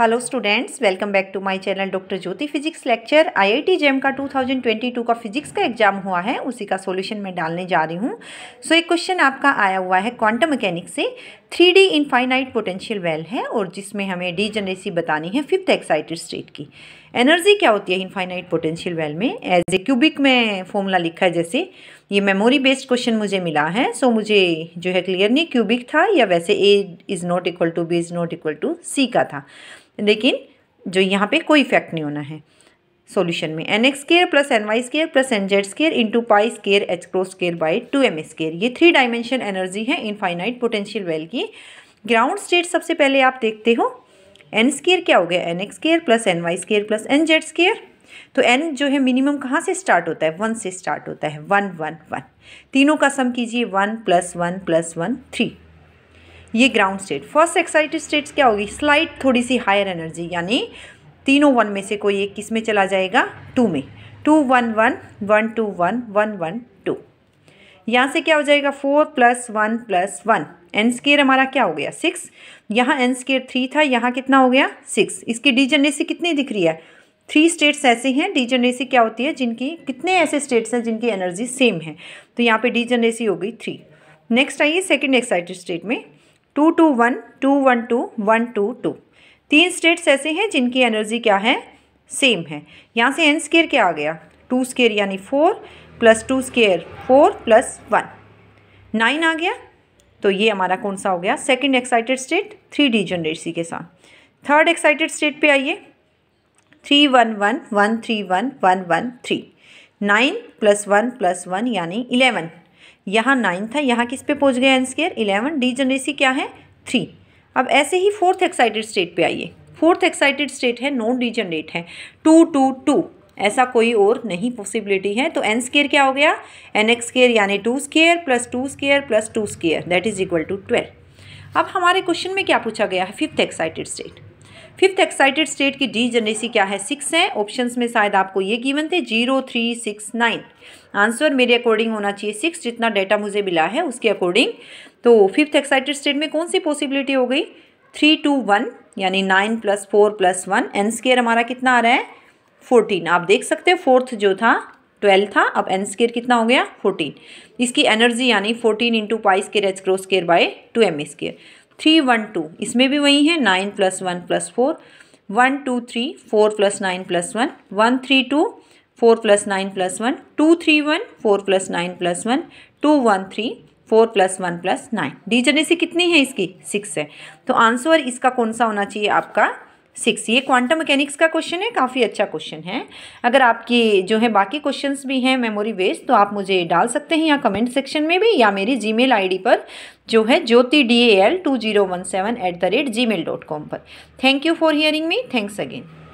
hello students welcome back to my channel doctor Jyoti physics lecture IIT JAM का 2022 का physics का exam हुआ है उसी का सॉल्यूशन मैं डालने जा रही हूँ सो so, एक क्वेश्चन आपका आया हुआ है क्वांटम मैकेनिक से three D infinite potential well है और जिसमें हमें डी जनरेसी बतानी है फिफ्थ एक्साइटेड स्टेट की एनर्जी क्या होती है इनफाइनाइट पोटेंशियल वेल में एज ए क्यूबिक में फॉर्मूला लिखा है जैसे ये मेमोरी बेस्ड क्वेश्चन मुझे मिला है सो so मुझे जो है क्लियर नहीं क्यूबिक था या वैसे A is not equal to B is not equal to C का था लेकिन जो यहाँ पे कोई इफेक्ट नहीं होना है सॉल्यूशन में N X square plus N Y square plus N Z square into pi square H cross square by two M square ये थ्री डायमेंशन एनर्जी है इनफाइनाइट पोटेंशियल वेल की ग्राउंड स्टेट सबसे पहले आप देखते हो एन स्केयर क्या हो गया N X square plus N Y square plus N Z square तो एन जो है मिनिमम कहाँ से स्टार्ट होता है वन से स्टार्ट होता है वन वन वन तीनों का सम कीजिए one plus one plus one three ये ground state first excited states क्या होगी स्लाइट थोड़ी सी हायर एनर्जी यानी तीनों वन में से कोई एक किस में चला जाएगा टू में two one one one two one one one two यहाँ से क्या हो जाएगा four plus one plus one N square हमारा क्या हो गया सिक्स यहाँ एन स्केयर थ्री था यहाँ कितना हो गया सिक्स इसकी डीजनरेसी कितनी दिख रही है थ्री स्टेट्स ऐसे हैं डीजनरेसी क्या होती है जिनकी कितने ऐसे स्टेट्स हैं जिनकी एनर्जी सेम है तो यहाँ पे डीजनरेसी हो गई थ्री नेक्स्ट आइए सेकेंड एक्साइटेड स्टेट में two two one two one two one two two तीन स्टेट्स ऐसे हैं जिनकी एनर्जी क्या है सेम है यहाँ से एन स्केयर क्या आ गया टू स्केयर यानी four plus two square four plus one nine आ गया तो ये हमारा कौन सा हो गया second excited state three degeneracy के साथ थर्ड एक्साइटेड स्टेट पे आइए three one one one three one one one three nine plus one plus one यानी इलेवन यहाँ नाइन था यहाँ किस पे पहुँच गया N square eleven degeneracy क्या है थ्री अब ऐसे ही फोर्थ एक्साइटेड स्टेट पे आइए फोर्थ एक्साइटेड स्टेट है नॉन जनरेट है टू टू टू ऐसा कोई और नहीं पॉसिबिलिटी है तो एन स्केयर क्या हो गया एन एक्स स्केयर यानी two square plus two square plus two square that is equal to twelve अब हमारे क्वेश्चन में क्या पूछा गया है fifth excited state fifth excited state की डी जनरेसी क्या है सिक्स है ऑप्शंस में शायद आपको ये गिवन थे zero three six nine answer मेरे अकॉर्डिंग होना चाहिए सिक्स जितना डाटा मुझे मिला है उसके अकॉर्डिंग तो फिफ्थ एक्साइटेड स्टेट में कौन सी पॉसिबिलिटी हो गई थ्री टू वन यानी nine plus four plus one N square हमारा कितना आ रहा है फोर्टीन आप देख सकते हो फोर्थ जो था ट्वेल्व था अब एन स्केयर कितना हो गया फोर्टीन इसकी एनर्जी यानी fourteen into pi square H cross square by two M square three one two इसमें भी वही है nine plus one plus four one two three four plus nine plus one one three two four plus nine plus one two three one four plus nine plus one two one three four plus one plus nine degeneracy कितनी है इसकी six है तो answer इसका कौन सा होना चाहिए आपका सिक्स ये क्वांटम मैकेनिक्स का क्वेश्चन है काफ़ी अच्छा क्वेश्चन है अगर आपकी जो है बाकी क्वेश्चन भी हैं मेमोरी बेस्ड तो आप मुझे डाल सकते हैं या कमेंट सेक्शन में भी या मेरी जी मेल पर जो है Jyoti D A L two zero one seven eight the rate gmail dot com पर thank you for hearing me thanks again